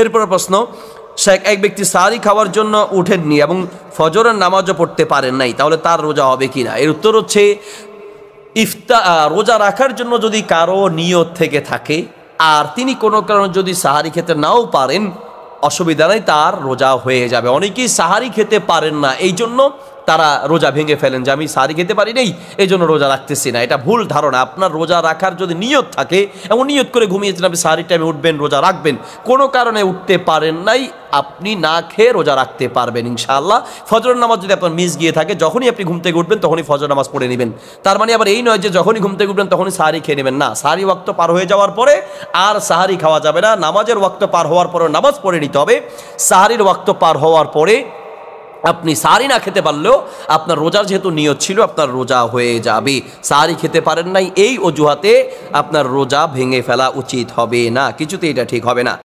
এরপর প্রশ্ন শেখ এক ব্যক্তি সারি খাওয়ার জন্য উঠেননি এবং ফজরের নামাজও পড়তে পারেন নাই তাহলে তার রোজা হবে কি না এর উত্তর হচ্ছে ইফতা রোজা রাখার জন্য যদি কারো নিয়ত থেকে থাকে আর তিনি কোনো কারণে যদি সাহারি খেতে নাও পারেন অসুবিধা নেই তার রোজা হয়ে যাবে অনেকেই সাহারি খেতে পারেন না এই জন্য তারা রোজা ভেঙে ফেলেন যে আমি সারি খেতে পারি নেই এই জন্য রোজা রাখতেছি না এটা ভুল ধারণা আপনার রোজা রাখার যদি নিয়ত থাকে এবং নিয়ত করে ঘুমিয়েছেন আপনি সারি টাইমে উঠবেন রোজা রাখবেন কোনো কারণে উঠতে পারেন নাই আপনি না খেয়ে রোজা রাখতে পারবেন ইনশাআল্লাহ ফজর নামাজ যদি আপনার মিস গিয়ে থাকে যখনই আপনি ঘুম থেকে উঠবেন তখনই ফজর নামাজ পড়ে নেবেন তার মানে আবার এই নয় যে যখনই ঘুম থেকে উঠবেন তখনই সাহারি খেয়ে নেবেন না সাহারি ওয়াক্ত পার হয়ে যাওয়ার পরে আর সাহারি খাওয়া যাবে না নামাজের ওয়াক্ত পার হওয়ার পরে নামাজ পড়ে নিতে হবে সাহারির ওয়াক্ত পার হওয়ার পরে আপনি সারি না খেতে পারলেও আপনার রোজার যেহেতু নিয়ত ছিল আপনার রোজা হয়ে যাবে সারি খেতে পারেন নাই এই অজুহাতে আপনার রোজা ভেঙে ফেলা উচিত হবে না কিছুতে এটা ঠিক হবে না